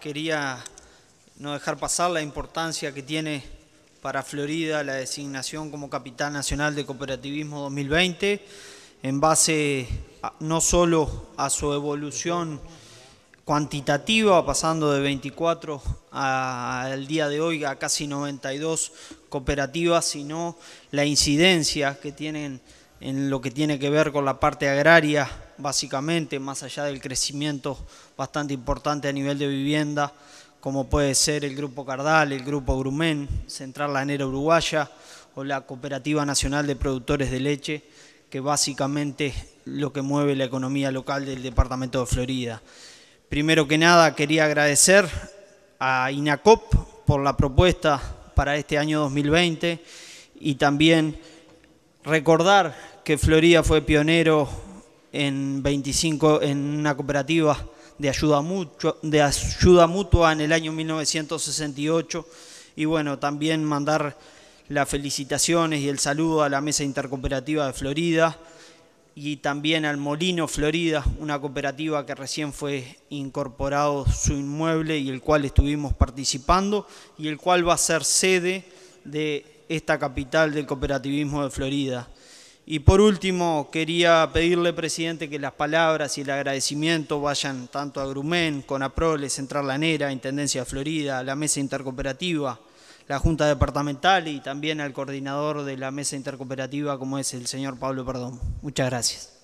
quería no dejar pasar la importancia que tiene para Florida la designación como Capital Nacional de Cooperativismo 2020, en base no solo a su evolución cuantitativa, pasando de 24 al día de hoy a casi 92 cooperativas, sino la incidencia que tienen en lo que tiene que ver con la parte agraria básicamente, más allá del crecimiento bastante importante a nivel de vivienda, como puede ser el Grupo Cardal, el Grupo Grumén, Central Lanera Uruguaya o la Cooperativa Nacional de Productores de Leche, que básicamente es lo que mueve la economía local del departamento de Florida. Primero que nada, quería agradecer a INACOP por la propuesta para este año 2020 y también recordar que Florida fue pionero en, 25, en una cooperativa de ayuda, mutua, de ayuda mutua en el año 1968 y bueno, también mandar las felicitaciones y el saludo a la Mesa Intercooperativa de Florida y también al Molino Florida, una cooperativa que recién fue incorporado su inmueble y el cual estuvimos participando y el cual va a ser sede de esta capital del cooperativismo de Florida. Y por último, quería pedirle, presidente, que las palabras y el agradecimiento vayan tanto a Grumén, aproles Central Lanera, Intendencia de Florida, la Mesa Intercooperativa, la Junta Departamental y también al coordinador de la Mesa Intercooperativa, como es el señor Pablo Perdón. Muchas gracias.